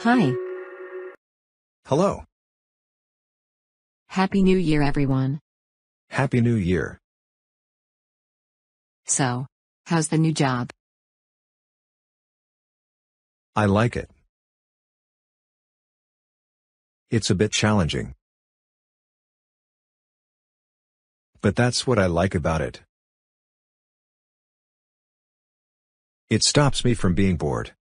Hi. Hello. Happy New Year, everyone. Happy New Year. So, how's the new job? I like it. It's a bit challenging. But that's what I like about it. It stops me from being bored.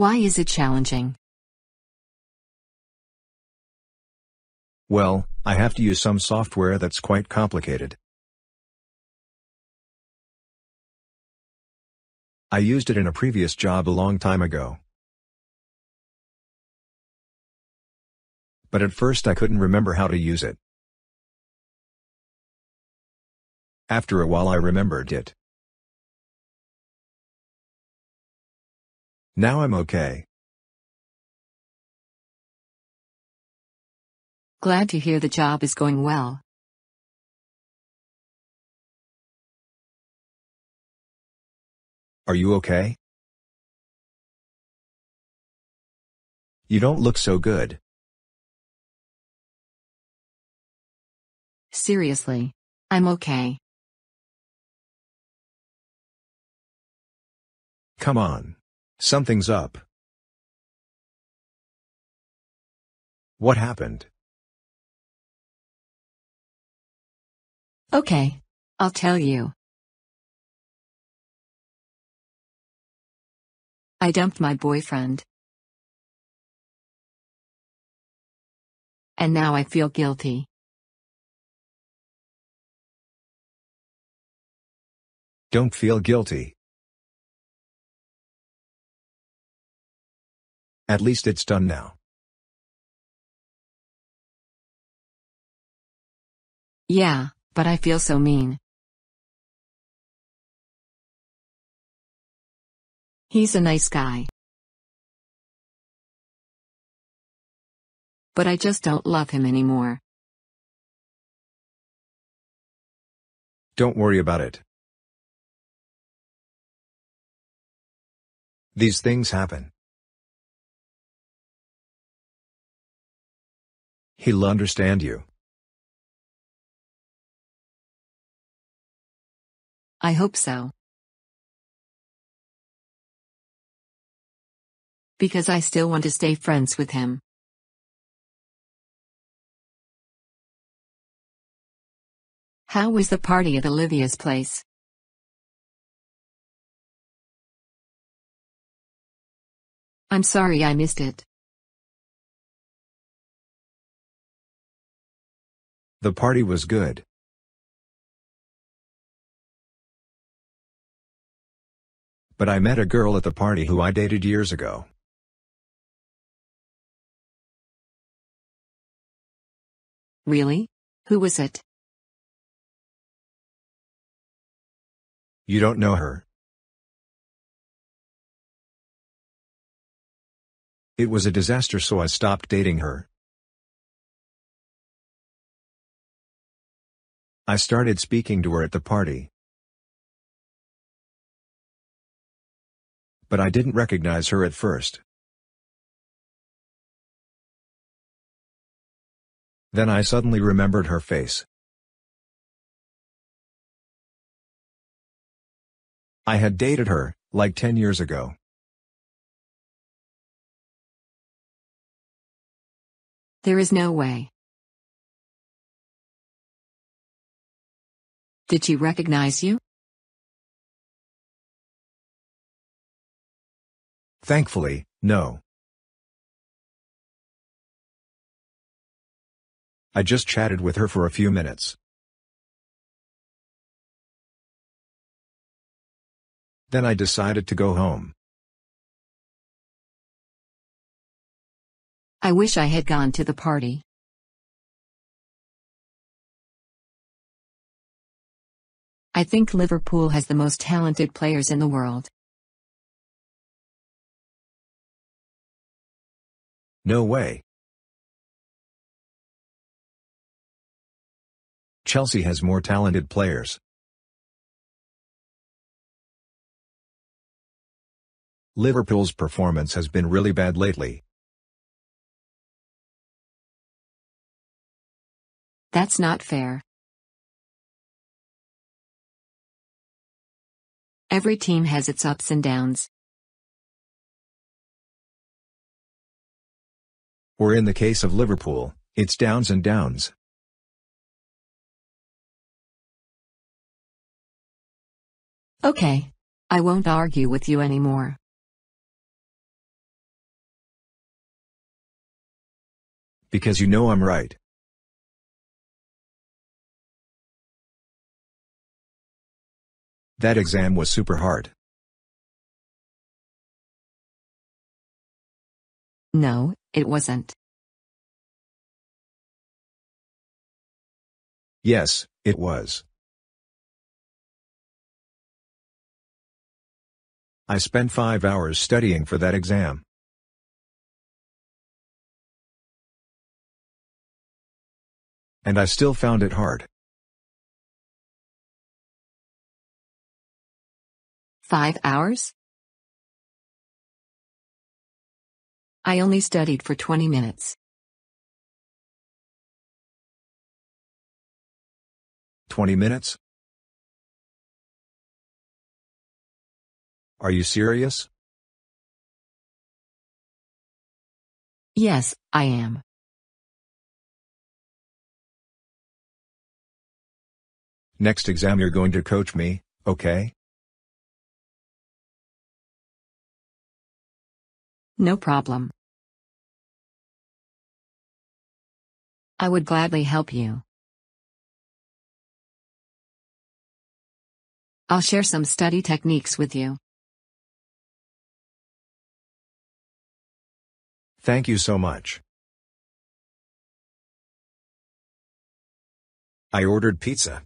Why is it challenging? Well, I have to use some software that's quite complicated. I used it in a previous job a long time ago. But at first I couldn't remember how to use it. After a while I remembered it. Now I'm okay. Glad to hear the job is going well. Are you okay? You don't look so good. Seriously. I'm okay. Come on. Something's up. What happened? Okay. I'll tell you. I dumped my boyfriend. And now I feel guilty. Don't feel guilty. At least it's done now. Yeah, but I feel so mean. He's a nice guy. But I just don't love him anymore. Don't worry about it. These things happen. He'll understand you. I hope so. Because I still want to stay friends with him. How was the party at Olivia's place? I'm sorry I missed it. The party was good. But I met a girl at the party who I dated years ago. Really? Who was it? You don't know her. It was a disaster so I stopped dating her. I started speaking to her at the party. But I didn't recognize her at first. Then I suddenly remembered her face. I had dated her, like 10 years ago. There is no way. Did she recognize you? Thankfully, no. I just chatted with her for a few minutes. Then I decided to go home. I wish I had gone to the party. I think Liverpool has the most talented players in the world. No way. Chelsea has more talented players. Liverpool's performance has been really bad lately. That's not fair. Every team has its ups and downs. Or in the case of Liverpool, it's downs and downs. Okay. I won't argue with you anymore. Because you know I'm right. That exam was super hard. No, it wasn't. Yes, it was. I spent five hours studying for that exam. And I still found it hard. Five hours? I only studied for 20 minutes. 20 minutes? Are you serious? Yes, I am. Next exam you're going to coach me, okay? No problem. I would gladly help you. I'll share some study techniques with you. Thank you so much. I ordered pizza.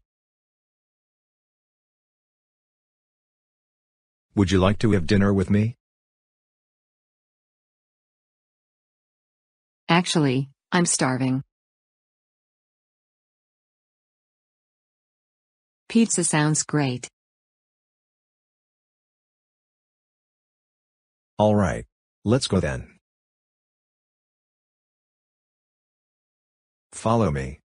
Would you like to have dinner with me? Actually, I'm starving. Pizza sounds great. All right. Let's go then. Follow me.